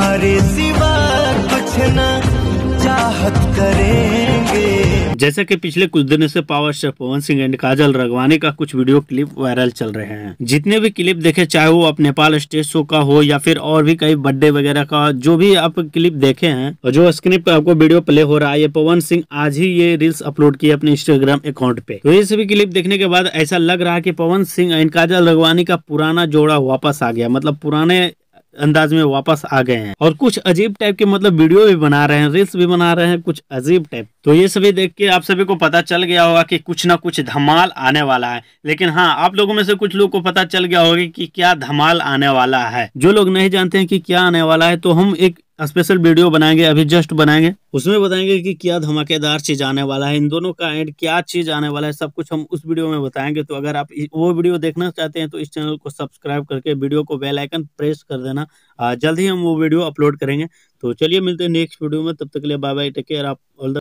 तुम्हारे सिवा कुछ न चाहत करेंगे जैसा कि पिछले कुछ दिनों से power star Pawan Singh and Kajal Raghwani का कुछ वीडियो क्लिप वायरल चल रहे हैं जितने भी क्लिप देखे चाहे वो आप नेपाल स्टेज शो का हो या फिर और भी कई बर्थडे वगैरह का जो भी आप क्लिप देखे हैं और जो स्क्रीन पे आपको वीडियो प्ले हो रहा है ये पवन सिंह आज ही ये रील्स अपलोड किए अपने इंस्टाग्राम अकाउंट पे तो ये सभी क्लिप देखने के बाद ऐसा लग रहा है की पवन सिंह एंड काजल रगवानी का पुराना जोड़ा वापस आ गया मतलब पुराने अंदाज में वापस आ गए हैं और कुछ अजीब टाइप के मतलब वीडियो भी बना रहे हैं रील्स भी बना रहे हैं कुछ अजीब टाइप तो ये सभी देख के आप सभी को पता चल गया होगा कि कुछ ना कुछ धमाल आने वाला है लेकिन हाँ आप लोगों में से कुछ लोग को पता चल गया होगा कि क्या धमाल आने वाला है जो लोग नहीं जानते हैं कि क्या आने वाला है तो हम एक स्पेशल वीडियो बनाएंगे अभी जस्ट बनाएंगे उसमें बताएंगे कि क्या धमाकेदार चीज आने वाला है इन दोनों का एंड क्या चीज आने वाला है सब कुछ हम उस वीडियो में बताएंगे तो अगर आप वो वीडियो देखना चाहते हैं तो इस चैनल को सब्सक्राइब करके वीडियो को बेल आइकन प्रेस कर देना जल्द ही हम वो वीडियो अपलोड करेंगे तो चलिए मिलते हैं नेक्स्ट वीडियो में तब तक के लिए बाय बाय टेक केयर आप ऑल